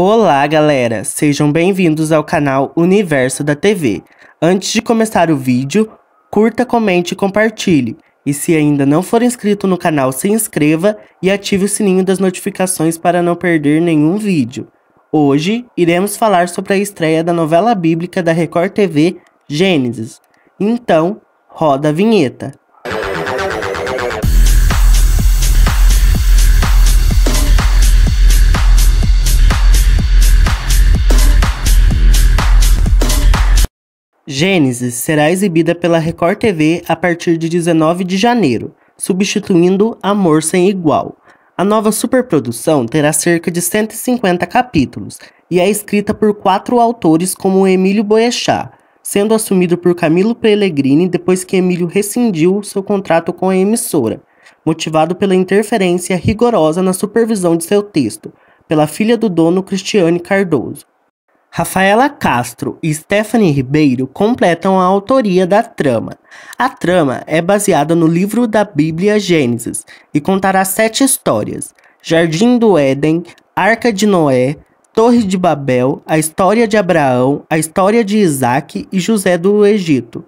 Olá, galera! Sejam bem-vindos ao canal Universo da TV. Antes de começar o vídeo, curta, comente e compartilhe. E se ainda não for inscrito no canal, se inscreva e ative o sininho das notificações para não perder nenhum vídeo. Hoje, iremos falar sobre a estreia da novela bíblica da Record TV, Gênesis. Então, roda a vinheta. Gênesis será exibida pela Record TV a partir de 19 de janeiro, substituindo Amor Sem Igual. A nova superprodução terá cerca de 150 capítulos e é escrita por quatro autores como Emílio Boechat, sendo assumido por Camilo Pellegrini depois que Emílio rescindiu seu contrato com a emissora, motivado pela interferência rigorosa na supervisão de seu texto, pela filha do dono Cristiane Cardoso. Rafaela Castro e Stephanie Ribeiro completam a autoria da trama. A trama é baseada no livro da Bíblia Gênesis e contará sete histórias: Jardim do Éden, Arca de Noé, Torre de Babel, a história de Abraão, a história de Isaac e José do Egito.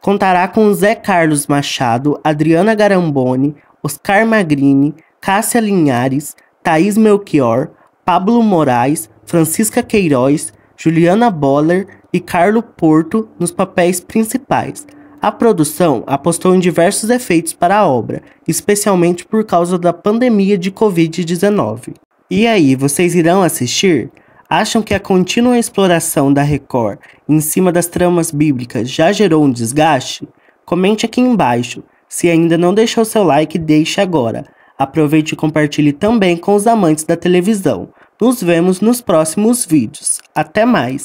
Contará com Zé Carlos Machado, Adriana Garamboni, Oscar Magrini, Cássia Linhares, Thaís Melchior, Pablo Moraes, Francisca Queiroz, Juliana Boller e Carlo Porto nos papéis principais. A produção apostou em diversos efeitos para a obra, especialmente por causa da pandemia de Covid-19. E aí, vocês irão assistir? Acham que a contínua exploração da Record em cima das tramas bíblicas já gerou um desgaste? Comente aqui embaixo. Se ainda não deixou seu like, deixe agora. Aproveite e compartilhe também com os amantes da televisão. Nos vemos nos próximos vídeos. Até mais!